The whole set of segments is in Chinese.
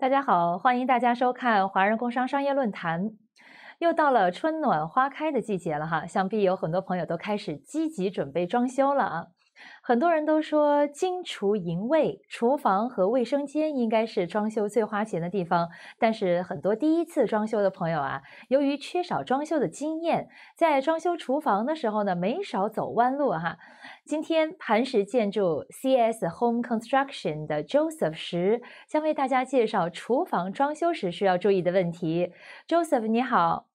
大家好，欢迎大家收看华人工商商业论坛。又到了春暖花开的季节了哈，想必有很多朋友都开始积极准备装修了。很多人都说，金厨银卫，厨房和卫生间应该是装修最花钱的地方。但是，很多第一次装修的朋友啊，由于缺少装修的经验，在装修厨房的时候呢，没少走弯路哈。今天，磐石建筑 CS Home Construction 的 Joseph 石将为大家介绍厨房装修时需要注意的问题。Joseph，你好。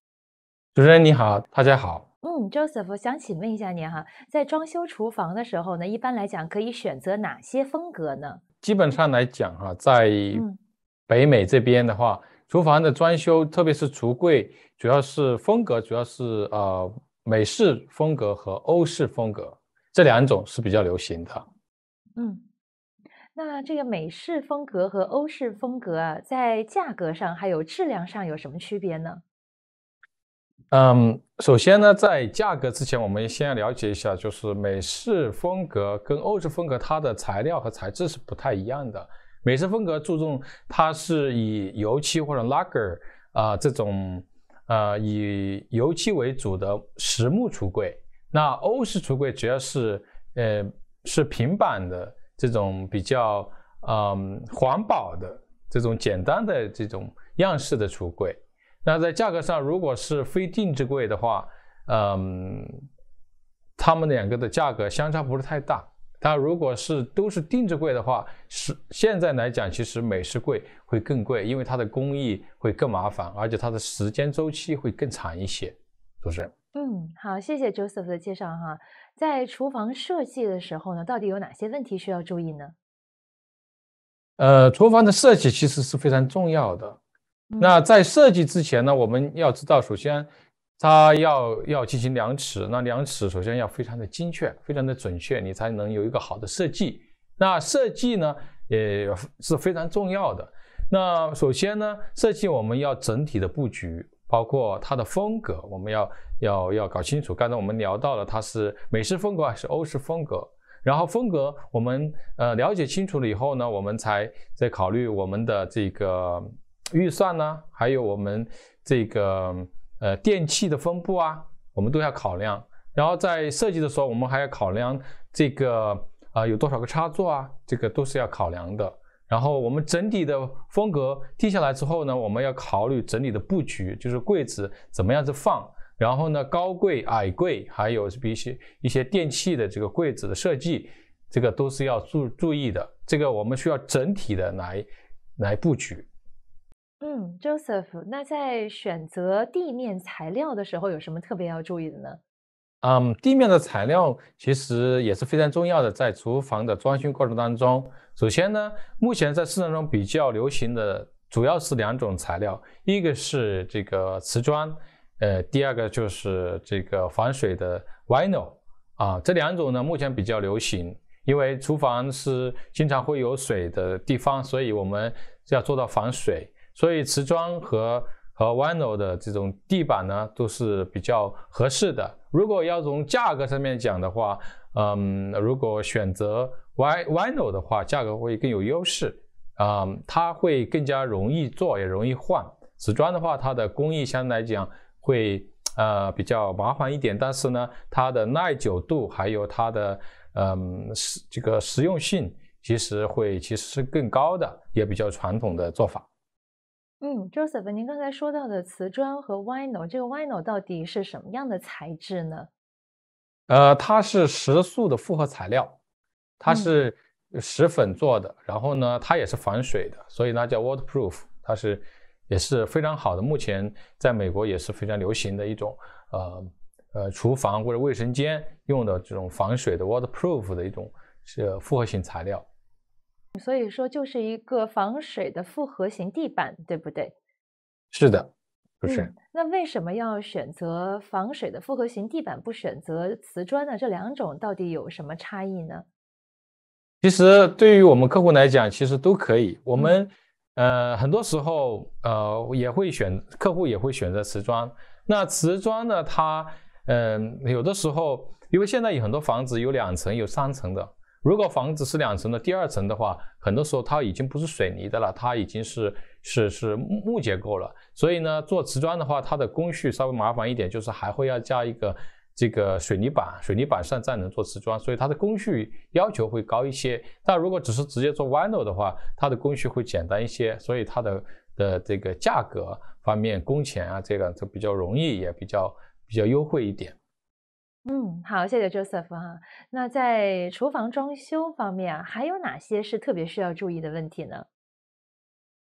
主持人你好，大家好。嗯，Joseph，想请问一下您哈，在装修厨房的时候呢，一般来讲可以选择哪些风格呢？基本上来讲哈，在北美这边的话，厨房的装修，特别是橱柜，主要是风格，主要是呃美式风格和欧式风格这两种是比较流行的。嗯，那这个美式风格和欧式风格啊，在价格上还有质量上有什么区别呢？嗯，首先呢，在价格之前，我们先了解一下，就是美式风格跟欧式风格，它的材料和材质是不太一样的。美式风格注重它是以油漆或者拉格儿啊这种呃以油漆为主的实木橱柜，那欧式橱柜主要是呃是平板的这种比较嗯环保的这种简单的这种样式的橱柜。那在价格上，如果是非定制柜的话，嗯，他们两个的价格相差不是太大。但如果是都是定制柜的话，是现在来讲，其实美式柜会更贵，因为它的工艺会更麻烦，而且它的时间周期会更长一些，是不是？嗯，好，谢谢 Joseph 的介绍哈。在厨房设计的时候呢，到底有哪些问题需要注意呢？呃，厨房的设计其实是非常重要的。那在设计之前呢，我们要知道，首先，它要要进行量尺。那量尺首先要非常的精确，非常的准确，你才能有一个好的设计。那设计呢，也是非常重要的。那首先呢，设计我们要整体的布局，包括它的风格，我们要要要搞清楚。刚才我们聊到了，它是美式风格还是欧式风格？然后风格我们呃了解清楚了以后呢，我们才在考虑我们的这个。预算呢，还有我们这个呃电器的分布啊，我们都要考量。然后在设计的时候，我们还要考量这个啊有多少个插座啊，这个都是要考量的。然后我们整体的风格定下来之后呢，我们要考虑整体的布局，就是柜子怎么样子放。然后呢，高柜、矮柜，还有一些一些电器的这个柜子的设计，这个都是要注注意的。这个我们需要整体的来来布局。嗯，Joseph，那在选择地面材料的时候，有什么特别要注意的呢？嗯，地面的材料其实也是非常重要的，在厨房的装修过程当中，首先呢，目前在市场中比较流行的主要是两种材料，一个是这个瓷砖，呃，第二个就是这个防水的 Vinyl 啊，这两种呢目前比较流行，因为厨房是经常会有水的地方，所以我们要做到防水。所以瓷砖和和 vinyl 的这种地板呢，都是比较合适的。如果要从价格上面讲的话，嗯，如果选择 vinyl 的话，价格会更有优势。嗯，它会更加容易做，也容易换。瓷砖的话，它的工艺相对来讲会呃比较麻烦一点，但是呢，它的耐久度还有它的嗯实这个实用性，其实会其实是更高的，也比较传统的做法。嗯，Joseph，您刚才说到的瓷砖和 Vinyl，这个 Vinyl 到底是什么样的材质呢？呃，它是石塑的复合材料，它是石粉做的，然后呢，它也是防水的，所以呢叫 Waterproof，它是也是非常好的，目前在美国也是非常流行的一种呃呃厨房或者卫生间用的这种防水的 Waterproof 的一种是复合型材料。所以说，就是一个防水的复合型地板，对不对？是的，不是。那为什么要选择防水的复合型地板，不选择瓷砖呢？这两种到底有什么差异呢？其实，对于我们客户来讲，其实都可以。我们呃，很多时候呃，也会选客户也会选择瓷砖。那瓷砖呢，它嗯，有的时候，因为现在有很多房子有两层、有三层的。如果房子是两层的，第二层的话，很多时候它已经不是水泥的了，它已经是是是木木结构了。所以呢，做瓷砖的话，它的工序稍微麻烦一点，就是还会要加一个这个水泥板，水泥板上再能做瓷砖，所以它的工序要求会高一些。但如果只是直接做弯楞的话，它的工序会简单一些，所以它的的这个价格方面、工钱啊，这个就比较容易，也比较比较优惠一点。嗯，好，谢谢 Joseph 哈。那在厨房装修方面啊，还有哪些是特别需要注意的问题呢？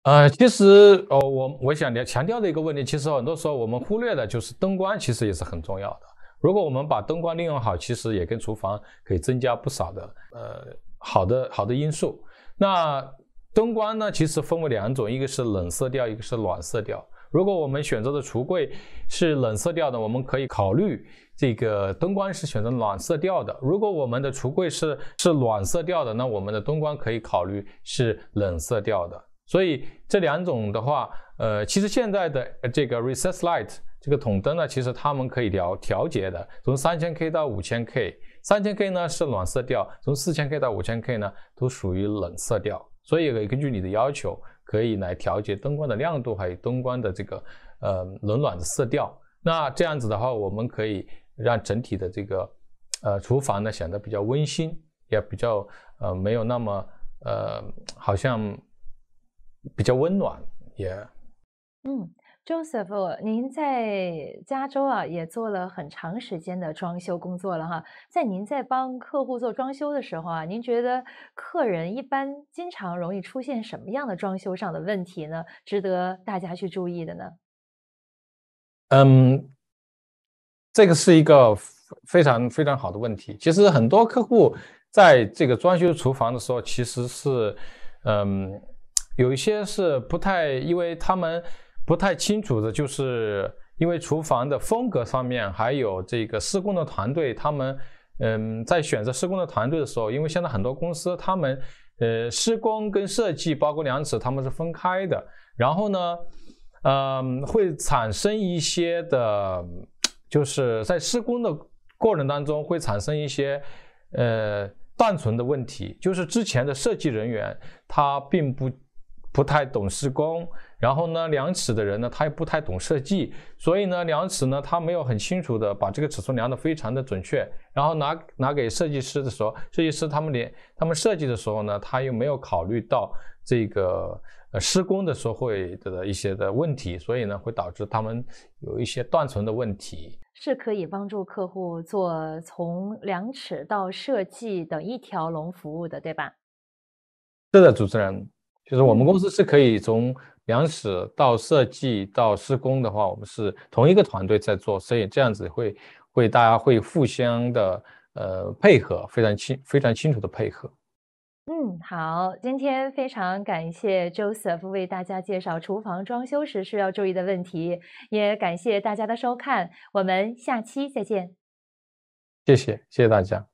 呃，其实，呃，我我想强调的一个问题，其实很多时候我们忽略的就是灯光，其实也是很重要的。如果我们把灯光利用好，其实也跟厨房可以增加不少的，呃，好的好的因素。那灯光呢，其实分为两种，一个是冷色调，一个是暖色调。如果我们选择的橱柜是冷色调的，我们可以考虑这个灯光是选择暖色调的。如果我们的橱柜是是暖色调的，那我们的灯光可以考虑是冷色调的。所以这两种的话，呃，其实现在的这个 recess light 这个筒灯呢，其实它们可以调调节的，从三千 K 到五千 K，三千 K 呢是暖色调，从四千 K 到五千 K 呢都属于冷色调。所以根据你的要求。可以来调节灯光的亮度，还有灯光的这个呃冷暖的色调。那这样子的话，我们可以让整体的这个呃厨房呢显得比较温馨，也比较呃没有那么呃好像比较温暖也。嗯。Joseph，您在加州啊，也做了很长时间的装修工作了哈。在您在帮客户做装修的时候啊，您觉得客人一般经常容易出现什么样的装修上的问题呢？值得大家去注意的呢？嗯，这个是一个非常非常好的问题。其实很多客户在这个装修厨房的时候，其实是嗯，有一些是不太因为他们。不太清楚的就是，因为厨房的风格上面，还有这个施工的团队，他们，嗯，在选择施工的团队的时候，因为现在很多公司，他们，呃，施工跟设计包括量尺他们是分开的，然后呢，嗯，会产生一些的，就是在施工的过程当中会产生一些，呃，断层的问题，就是之前的设计人员他并不。不太懂施工，然后呢，量尺的人呢，他又不太懂设计，所以呢，量尺呢，他没有很清楚的把这个尺寸量的非常的准确，然后拿拿给设计师的时候，设计师他们连他们设计的时候呢，他又没有考虑到这个呃施工的时候会的一些的问题，所以呢，会导致他们有一些断层的问题。是可以帮助客户做从量尺到设计的一条龙服务的，对吧？是的，主持人。就是我们公司是可以从量尺到设计到施工的话，我们是同一个团队在做，所以这样子会会大家会互相的呃配合，非常清非常清楚的配合。嗯，好，今天非常感谢 Joseph 为大家介绍厨房装修时需要注意的问题，也感谢大家的收看，我们下期再见。谢谢，谢谢大家。